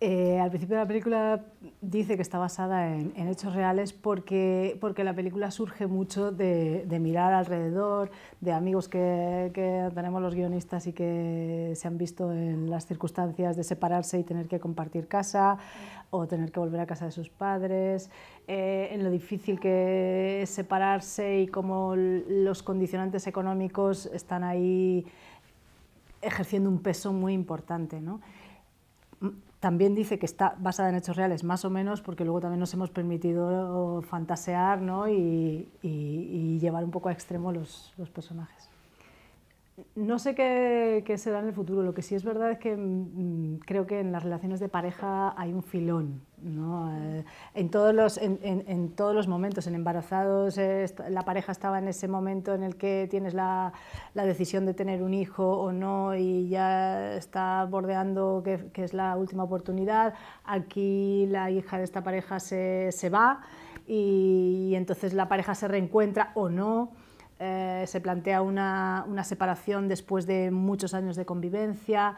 Eh, al principio de la película dice que está basada en, hechos reales porque, porque la película surge mucho de, mirar alrededor, de amigos que, tenemos los guionistas y que se han visto en las circunstancias de separarse y tener que compartir casa o tener que volver a casa de sus padres, eh, en lo difícil que es separarse y cómo los condicionantes económicos están ahí ejerciendo un peso muy importante. ¿no? También dice que está basada en hechos reales, más o menos, porque luego también nos hemos permitido fantasear ¿no? y, llevar un poco a extremo los personajes. No sé qué, será en el futuro. Lo que sí es verdad es que mm, mm, creo que en las relaciones de pareja hay un filón. Eh, en, todos los, momentos, en embarazados, eh, la pareja estaba en ese momento en el que tienes la, decisión de tener un hijo o no y ya está bordeando que, es la última oportunidad. Aquí la hija de esta pareja se, va y entonces la pareja se reencuentra o no. Eh, se plantea una, separación después de muchos años de convivencia.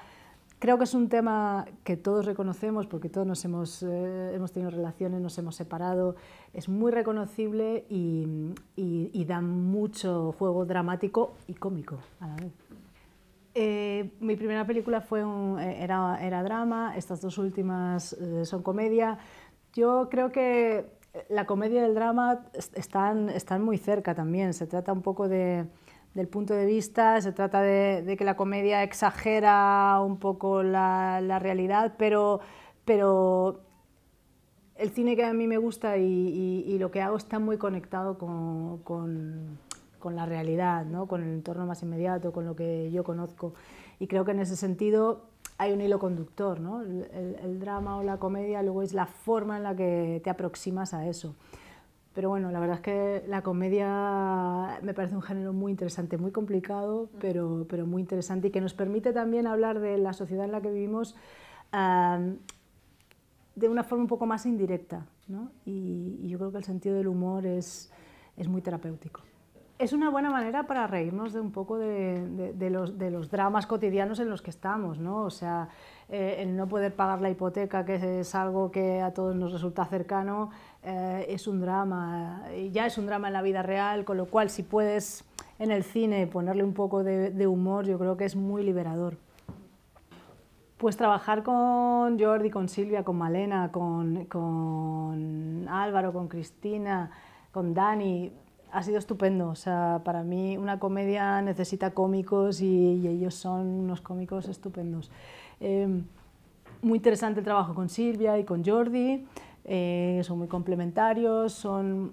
Creo que es un tema que todos reconocemos porque todos nos hemos, eh, hemos tenido relaciones, nos hemos separado. Es muy reconocible y, y, da mucho juego dramático y cómico a la vez. Eh, mi primera película fue un, era, era, drama, estas dos últimas son comedia. Yo creo que la comedia y el drama están, están muy cerca también, se trata un poco del punto de vista, se trata de, que la comedia exagera un poco la, realidad, pero, pero el cine que a mí me gusta y, lo que hago está muy conectado con, con la realidad, ¿no? con el entorno más inmediato, con lo que yo conozco. Y creo que en ese sentido hay un hilo conductor, ¿no? El, drama o la comedia luego es la forma en la que te aproximas a eso. Pero bueno, la verdad es que la comedia me parece un género muy interesante, muy complicado, mm. pero, pero muy interesante y que nos permite también hablar de la sociedad en la que vivimos de una forma un poco más indirecta. ¿no? Y, y, yo creo que el sentido del humor es, es muy terapéutico es una buena manera para reírnos de un poco de, los, de, los, dramas cotidianos en los que estamos, ¿no? O sea, eh, el no poder pagar la hipoteca, que es algo que a todos nos resulta cercano, eh, es un drama, ya es un drama en la vida real, con lo cual si puedes en el cine ponerle un poco de humor, yo creo que es muy liberador. Pues trabajar con Jordi, con Silvia, con Malena, con, con Álvaro, con Cristina, con Dani, ha sido estupendo. O sea, para mí una comedia necesita cómicos y, ellos son unos cómicos estupendos. Em, muy interesante el trabajo con Silvia y con Jordi. Eh, son muy complementarios, son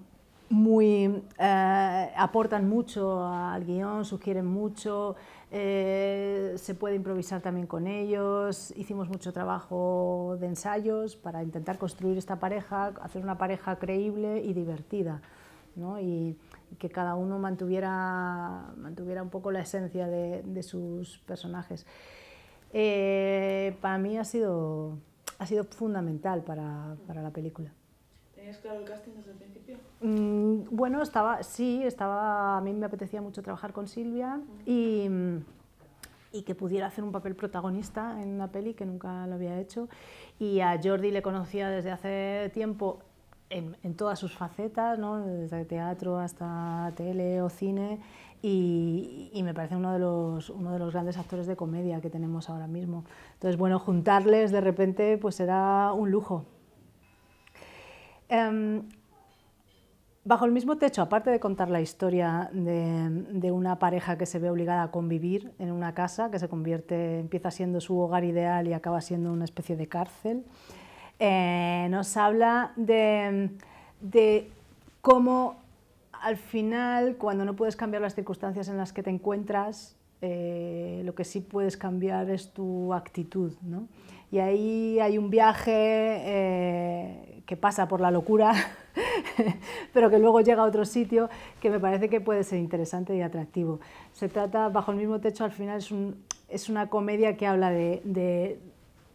muy, eh, aportan mucho al guión, sugieren mucho, eh, se puede improvisar también con ellos. Hicimos mucho trabajo de ensayos para intentar construir esta pareja, hacer una pareja creíble y divertida. ¿no? y que cada uno mantuviera, mantuviera un poco la esencia de, de sus personajes. Eh, para mí ha sido, ha sido fundamental para, para la película. ¿Tenías claro el casting desde el principio? Mm, bueno, estaba, sí, estaba, a mí me apetecía mucho trabajar con Silvia y, y, que pudiera hacer un papel protagonista en una peli que nunca lo había hecho. Y a Jordi le conocía desde hace tiempo en, todas sus facetas, ¿no? desde teatro hasta tele o cine, y, y, me parece uno de, los, uno de los grandes actores de comedia que tenemos ahora mismo. Entonces, bueno, juntarles de repente pues será un lujo. Em, bajo el mismo techo, aparte de contar la historia de, de, una pareja que se ve obligada a convivir en una casa, que se convierte, empieza siendo su hogar ideal y acaba siendo una especie de cárcel, eh, nos habla de, cómo al final, cuando no puedes cambiar las circunstancias en las que te encuentras, eh, lo que sí puedes cambiar es tu actitud. ¿no? Y ahí hay un viaje eh, que pasa por la locura, pero que luego llega a otro sitio que me parece que puede ser interesante y atractivo. Se trata, bajo el mismo techo, al final es, una comedia que habla de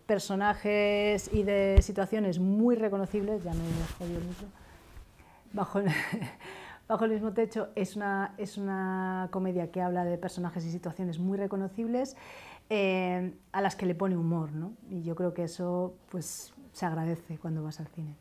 personajes y de situaciones muy reconocibles, ya me he bajo el, bajo el mismo techo es una, es una comedia que habla de personajes y situaciones muy reconocibles eh, a las que le pone humor, ¿no? Y yo creo que eso pues, se agradece cuando vas al cine.